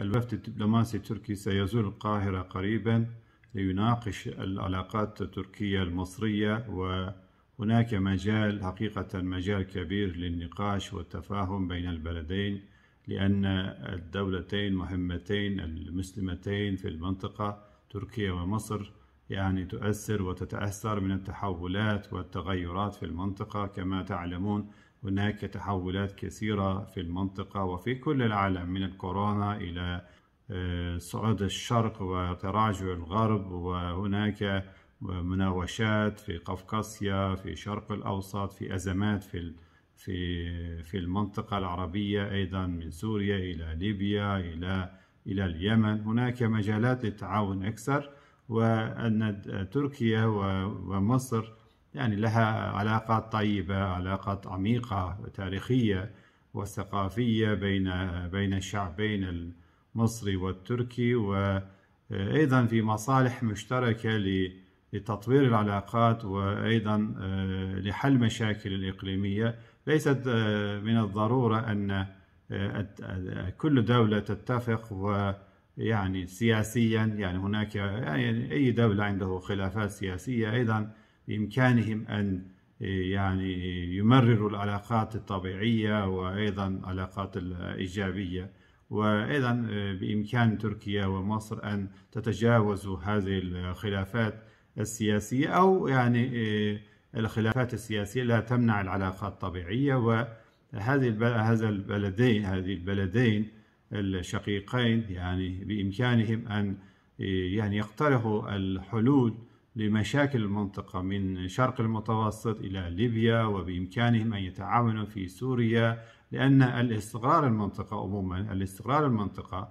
الوفد الدبلوماسي التركي سيزور القاهرة قريبا ليناقش العلاقات التركية المصرية وهناك مجال حقيقة مجال كبير للنقاش والتفاهم بين البلدين لأن الدولتين مهمتين المسلمتين في المنطقة تركيا ومصر يعني تؤثر وتتأثر من التحولات والتغيرات في المنطقة كما تعلمون هناك تحولات كثيرة في المنطقة وفي كل العالم من الكورونا إلى آه، صعود الشرق وتراجع الغرب وهناك مناوشات في قفقاسيا في الشرق الأوسط في أزمات في في في المنطقة العربية أيضا من سوريا إلى ليبيا إلى إلى اليمن هناك مجالات للتعاون أكثر وأن تركيا ومصر يعني لها علاقات طيبة علاقات عميقة تاريخية وثقافية بين بين الشعبين المصري والتركي وأيضا في مصالح مشتركة لتطوير العلاقات وأيضا آه، لحل مشاكل الإقليمية ليست آه، من الضرورة أن آه، كل دولة تتفق و يعني سياسيا يعني هناك يعني أي دولة عنده خلافات سياسية أيضا بإمكانهم أن آه، يعني يمرروا العلاقات الطبيعية وأيضا العلاقات الإيجابية وأيضا آه، بإمكان تركيا ومصر أن تتجاوزوا هذه الخلافات السياسية أو يعني آه، الخلافات السياسية لا تمنع العلاقات الطبيعية وهذه هذا البلدين هذه البلدين الشقيقين يعني بإمكانهم أن يعني يقترحوا الحلول لمشاكل المنطقة من شرق المتوسط إلى ليبيا وبإمكانهم أن يتعاونوا في سوريا لأن الاستقرار المنطقة عموما الاستقرار المنطقة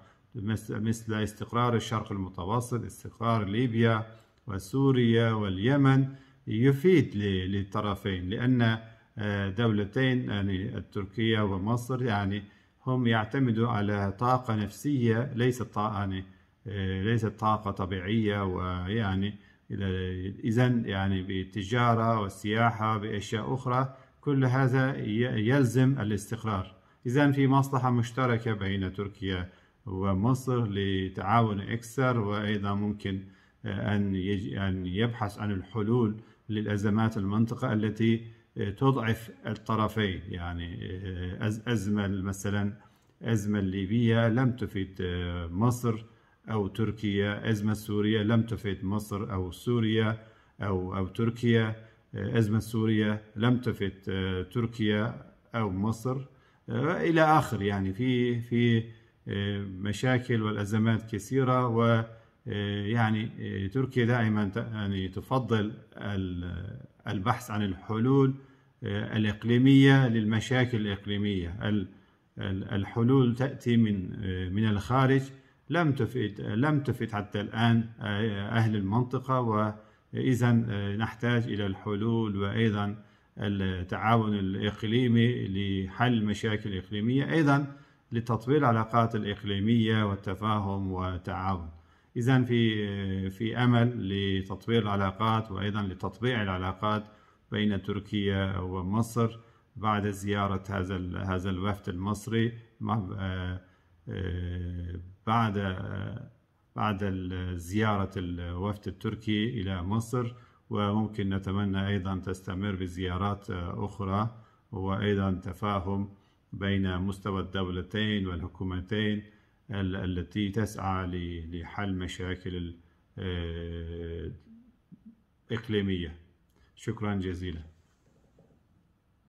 مثل استقرار الشرق المتوسط استقرار ليبيا وسوريا واليمن يفيد للطرفين لأن آه، دولتين يعني التركية ومصر يعني هم يعتمدوا على طاقة نفسية ليست طاقة يعني آه، ليست طاقة طبيعية ويعني إذا يعني بالتجارة والسياحة بأشياء أخرى كل هذا يلزم الاستقرار إذا في مصلحة مشتركة بين تركيا ومصر لتعاون أكثر وأيضا ممكن أن أن يبحث عن الحلول للأزمات المنطقة التي تضعف الطرفين يعني أزمة مثلا أزمة الليبيه لم تفيد مصر أو تركيا أزمة سوريا لم تفد مصر أو سوريا أو أو تركيا آه، أزمة سوريا لم تفيد آه، تركيا أو مصر آه، إلى آخر يعني في في مشاكل والأزمات كثيرة و يعني تركيا دائما يعني تفضل البحث عن الحلول الإقليمية للمشاكل الإقليمية الحلول تأتي من من الخارج لم تفيد لم تفيد حتى الآن آه، أهل المنطقة وإذا آه، نحتاج إلى الحلول وأيضا التعاون الإقليمي لحل مشاكل إقليمية أيضا لتطوير العلاقات الإقليمية والتفاهم والتعاون إذا في آه، في أمل لتطوير العلاقات وأيضا لتطبيع العلاقات بين تركيا ومصر بعد زيارة هذا هذا الوفد المصري آه، بعد آه، بعد زيارة الوفد التركي إلى مصر وممكن نتمنى أيضا تستمر بزيارات آه، أخرى وأيضا تفاهم بين مستوى الدولتين والحكومتين التي تسعى لحل مشاكل إقليمية شكرا جزيلا